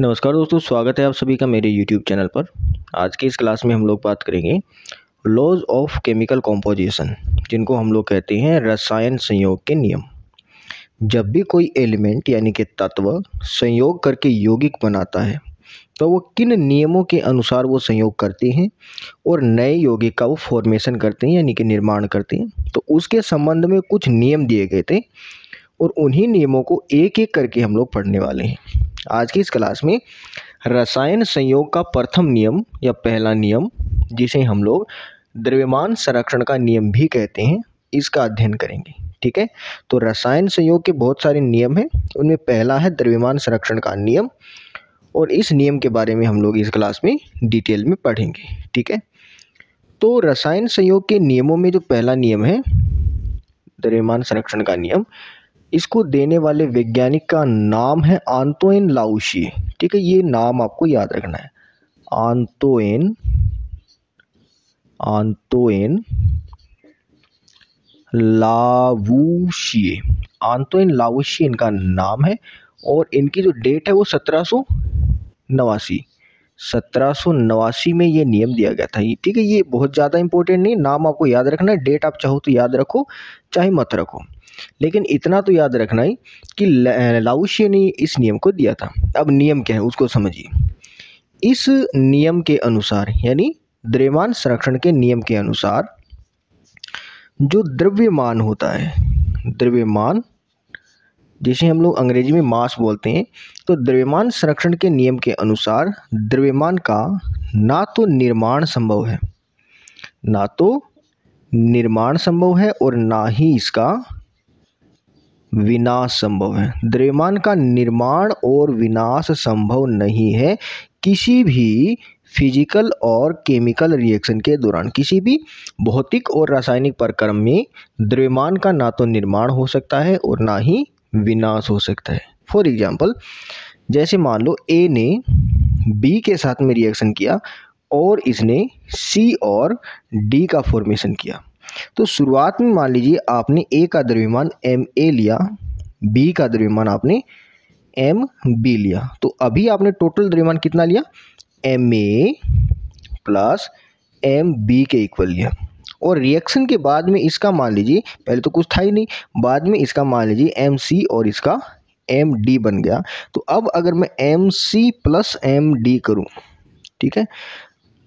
नमस्कार दोस्तों स्वागत है आप सभी का मेरे यूट्यूब चैनल पर आज की इस क्लास में हम लोग बात करेंगे लॉज ऑफ केमिकल कॉम्पोजिशन जिनको हम लोग कहते हैं रसायन संयोग के नियम जब भी कोई एलिमेंट यानी कि तत्व संयोग करके यौगिक बनाता है तो वो किन नियमों के अनुसार वो संयोग करते हैं और नए यौगिक का वो फॉर्मेशन करते हैं यानी कि निर्माण करते हैं तो उसके संबंध में कुछ नियम दिए गए थे और उन्हीं नियमों को एक एक करके हम लोग पढ़ने वाले हैं आज की इस क्लास में रसायन संयोग का प्रथम नियम या पहला नियम जिसे हम लोग द्रव्यमान संरक्षण का नियम भी कहते हैं इसका अध्ययन करेंगे ठीक है तो रसायन संयोग के बहुत सारे नियम हैं उनमें पहला है द्रव्यमान संरक्षण का नियम और इस नियम के बारे में हम लोग इस क्लास में डिटेल में पढ़ेंगे ठीक है तो रसायन संयोग के नियमों में जो पहला नियम है द्रव्यमान संरक्षण का नियम इसको देने वाले वैज्ञानिक का नाम है आंतोइन लाउशी ठीक है ये नाम आपको याद रखना है आंतोइन आंतोइन लावूशिए आंतोइन लाउशी इनका नाम है और इनकी जो डेट है वो सत्रह सौ नवासी सत्रह नवासी में ये नियम दिया गया था ठीक है ये बहुत ज़्यादा इंपॉर्टेंट नहीं नाम आपको याद रखना है डेट आप चाहो तो याद रखो चाहे मत रखो लेकिन इतना तो याद रखना ही कि लाउशिया ने इस नियम को दिया था अब नियम क्या है उसको समझिए इस नियम के अनुसार यानी द्रव्यमान संरक्षण के नियम के अनुसार जो द्रव्यमान होता है द्रव्यमान जिसे हम लोग अंग्रेजी में मास बोलते हैं तो द्रव्यमान संरक्षण के नियम के अनुसार द्रव्यमान का ना तो निर्माण संभव है ना तो निर्माण संभव है और ना ही इसका विनाश संभव है द्रव्यमान का निर्माण और विनाश संभव नहीं है किसी भी फिजिकल और केमिकल रिएक्शन के दौरान किसी भी भौतिक और रासायनिक परक्रम में द्रव्यमान का ना तो निर्माण हो सकता है और ना ही विनाश हो सकता है फॉर एग्जाम्पल जैसे मान लो ए ने बी के साथ में रिएक्शन किया और इसने सी और डी का फॉर्मेशन किया तो शुरुआत में मान लीजिए आपने ए का द्रव्यमान एम ए लिया बी का द्रव्यमान आपने एम बी लिया तो अभी आपने टोटल द्रव्यमान कितना लिया m A plus m B के इक्वल लिया और रिएक्शन के बाद में इसका मान लीजिए पहले तो कुछ था ही नहीं बाद में इसका मान लीजिए एम सी और इसका एम डी बन गया तो अब अगर मैं m C plus m D करूँ ठीक है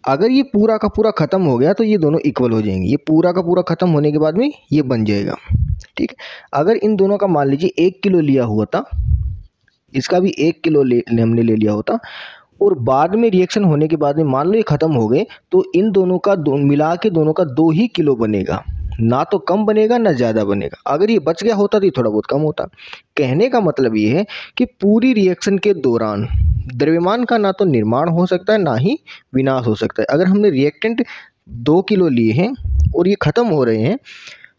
अगर ये पूरा का पूरा ख़त्म हो गया तो ये दोनों इक्वल हो जाएंगे ये पूरा का पूरा ख़त्म होने के बाद में ये बन जाएगा ठीक है अगर इन दोनों का मान लीजिए एक किलो लिया हुआ था इसका भी एक किलो ले हमने ले लिया होता और बाद में रिएक्शन होने के बाद में मान लो ये ख़त्म हो गए तो इन दोनों का दो मिला के दोनों का दो ही किलो बनेगा ना तो कम बनेगा ना ज़्यादा बनेगा अगर ये बच गया होता तो थोड़ा बहुत कम होता कहने का मतलब ये है कि पूरी रिएक्शन के दौरान द्रव्यमान का ना तो निर्माण हो सकता है ना ही विनाश हो सकता है अगर हमने रिएक्टेंट दो किलो लिए हैं और ये ख़त्म हो रहे हैं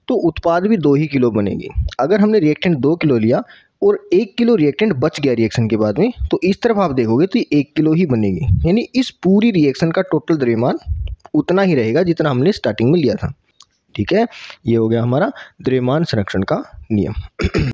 तो उत्पाद भी दो ही किलो बनेगी अगर हमने रिएक्टेंट दो किलो लिया और एक किलो रिएक्टेंट बच गया रिएक्शन के बाद में तो इस तरफ आप देखोगे तो एक किलो ही बनेगी यानी इस पूरी रिएक्शन का टोटल द्रव्यमान उतना ही रहेगा जितना हमने स्टार्टिंग में लिया था ठीक है ये हो गया हमारा द्रव्यमान संरक्षण का नियम